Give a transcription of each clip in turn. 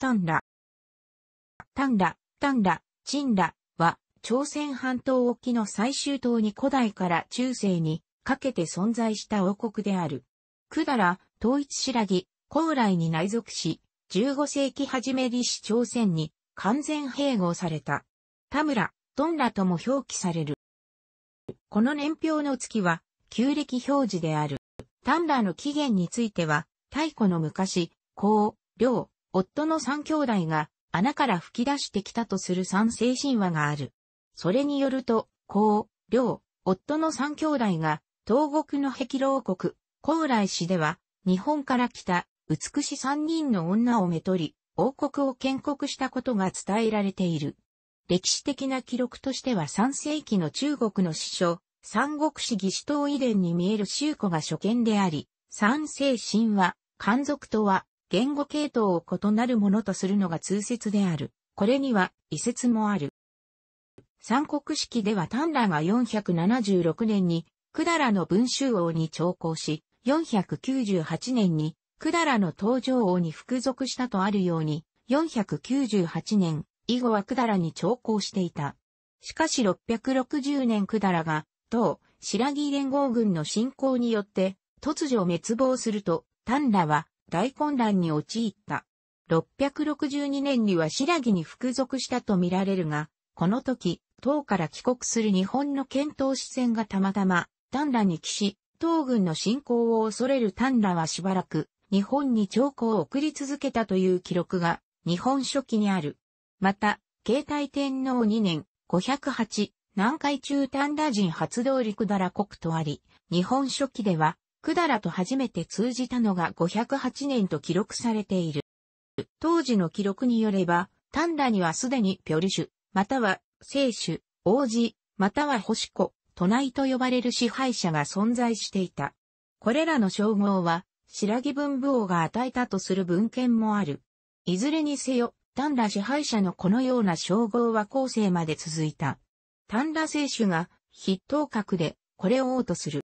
タンラ。タンラ、タンラ、チンラは、朝鮮半島沖の最終島に古代から中世にかけて存在した王国である。ダラ、統一白木、高麗に内属し、15世紀初め李氏朝鮮に完全併合された。田村、トンラとも表記される。この年表の月は、旧暦表示である。タンラの起源については、太古の昔、高、領、夫の三兄弟が穴から吹き出してきたとする三世神話がある。それによると、孔、梁、夫の三兄弟が東国の壁牢国、高麗氏では日本から来た美し三人の女をめとり、王国を建国したことが伝えられている。歴史的な記録としては三世紀の中国の師匠、三国史義士等遺伝に見える宗古が初見であり、三世神話、漢族とは言語系統を異なるものとするのが通説である。これには、異説もある。三国式ではタンラが476年に、だらの文集王に調校し、498年に、だらの東条王に服属したとあるように、498年以後はだらに調校していた。しかし660年だらが、当、白木連合軍の侵攻によって、突如滅亡すると、丹羅は、大混乱に陥った。662年には白木に服属したとみられるが、この時、唐から帰国する日本の遣唐使船がたまたま、丹羅に帰し、唐軍の侵攻を恐れる丹羅はしばらく、日本に兆候を送り続けたという記録が、日本書紀にある。また、慶太天皇2年、508、南海中丹羅人初動陸だら国とあり、日本書紀では、ダラと初めて通じたのが508年と記録されている。当時の記録によれば、単羅にはすでにピョルシュ、または聖主、王子、または星子、都内と呼ばれる支配者が存在していた。これらの称号は、白木文武王が与えたとする文献もある。いずれにせよ、単羅支配者のこのような称号は後世まで続いた。単羅聖主が筆頭格で、これを王とする。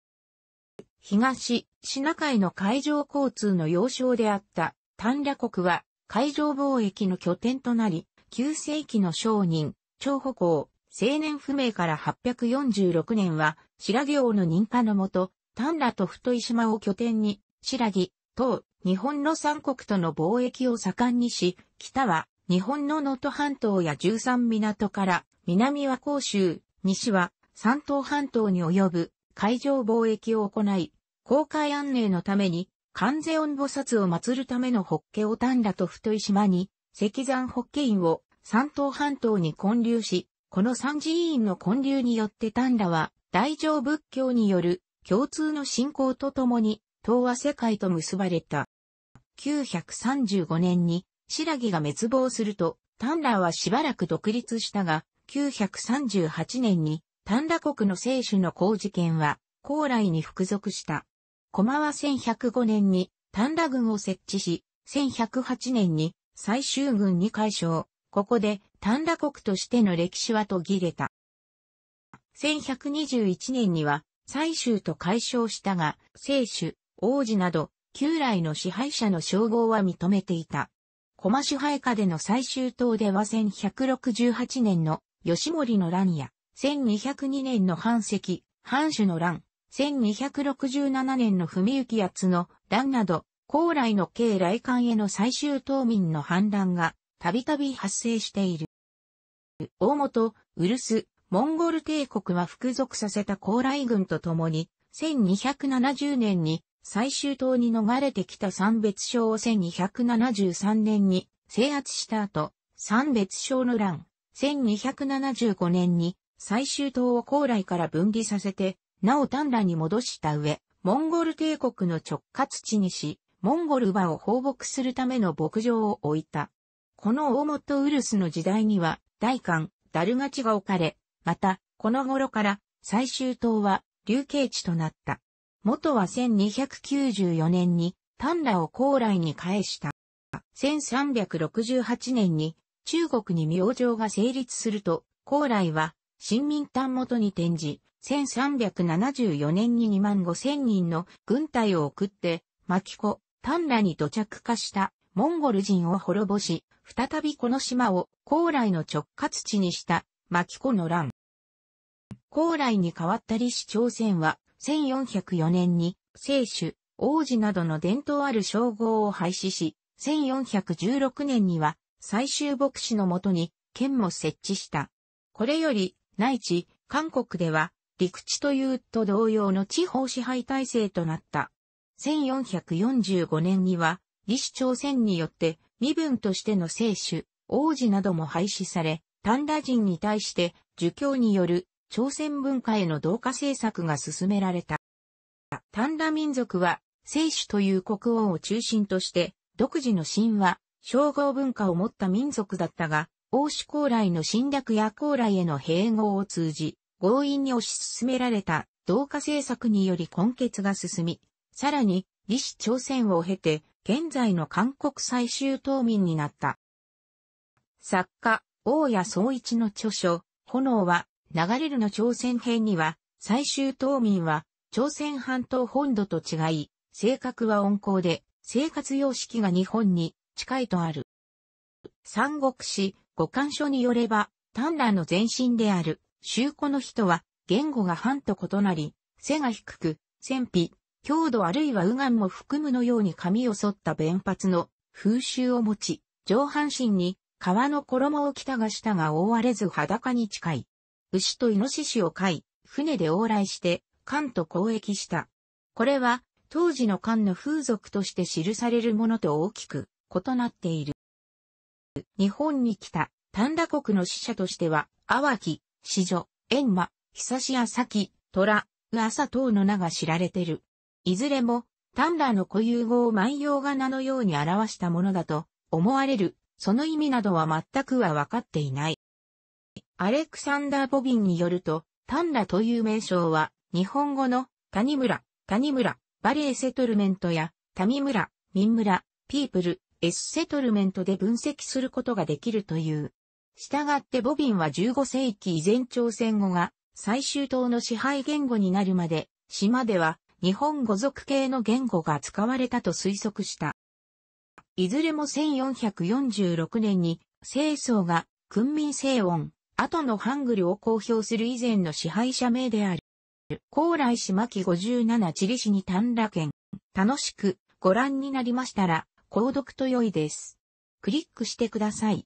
東、シナ海の海上交通の要衝であった丹羅国は海上貿易の拠点となり、旧世紀の商人、張歩行、青年不明から846年は、白行の認可のもと、丹羅と太島を拠点に、白木、東、日本の三国との貿易を盛んにし、北は日本の能登半島や13港から、南は甲州、西は三島半島に及ぶ海上貿易を行い、航海安寧のために、関税音菩薩を祀るためのホッケを丹羅と太い島に、石山ホッケ院を三島半島に建立し、この三寺院の建立によって丹羅は、大乗仏教による共通の信仰とともに、東亜世界と結ばれた。935年に、白木が滅亡すると、丹羅はしばらく独立したが、938年に丹羅国の聖主の工事権は、高来に服属した。駒は1105年に丹羅軍を設置し、1108年に最終軍に解消。ここで丹羅国としての歴史は途切れた。1121年には最終と解消したが、聖主、王子など、旧来の支配者の称号は認めていた。駒支配下での最終党では1168年の吉森の乱や1202年の藩籍、藩主の乱、1267年の文行奴の乱など、高麗の慶来館への最終島民の反乱が、たびたび発生している。大本、ウルス、モンゴル帝国は服属させた高麗軍と共に、1270年に最終島に逃れてきた三別省を1273年に制圧した後、三別省の乱、1275年に最終島を高麗から分離させて、なお丹羅に戻した上、モンゴル帝国の直轄地にし、モンゴル馬を放牧するための牧場を置いた。この大元ウルスの時代には、大官、ダルガチが置かれ、また、この頃から、最終島は、流刑地となった。元は1294年に、丹羅を高麗に返した。1368年に、中国に明星が成立すると、高麗は、新民丹元に転じ、1374年に2万5千人の軍隊を送って、牧子、丹羅に土着化したモンゴル人を滅ぼし、再びこの島を高麗の直轄地にした牧子の乱。高麗に変わった李氏朝鮮は、1404年に、聖主、王子などの伝統ある称号を廃止し、1416年には、最終牧師のもとに、県も設置した。これより、内地、韓国では、陸地というと同様の地方支配体制となった。1445年には、李氏朝鮮によって身分としての聖主、王子なども廃止され、丹羅人に対して儒教による朝鮮文化への同化政策が進められた。丹羅民族は、聖主という国王を中心として、独自の神話、称号文化を持った民族だったが、欧州高麗の侵略や高麗への併合を通じ、強引に推し進められた同化政策により根血が進み、さらに、李氏朝鮮を経て、現在の韓国最終島民になった。作家、大谷総一の著書、炎は、流れるの朝鮮編には、最終島民は、朝鮮半島本土と違い、性格は温厚で、生活様式が日本に近いとある。三国志、五感書によれば、単羅の前身である、周古の人は、言語が半と異なり、背が低く、戦費、強度あるいは右眼も含むのように髪を剃った弁髪の風習を持ち、上半身に皮の衣を着たが下が覆われず裸に近い。牛とイノシシを飼い、船で往来して、漢と交易した。これは、当時の漢の風俗として記されるものと大きく異なっている。日本に来た、丹田国の使者としては、淡木、四女、閻魔、久し朝木、虎、朝等の名が知られてる。いずれも、丹田の固有語を万葉仮名のように表したものだと思われる、その意味などは全くは分かっていない。アレクサンダー・ボビンによると、丹田という名称は、日本語の谷村、谷村、バレーセトルメントや、谷村、民村、ピープル、S セトルメントで分析することができるという。したがってボビンは15世紀以前朝鮮語が最終島の支配言語になるまで、島では日本語族系の言語が使われたと推測した。いずれも1446年に清掃が君民清音、後のハングルを公表する以前の支配者名である。高麗島木57地理市に短羅県、楽しくご覧になりましたら、購読と良いです。クリックしてください。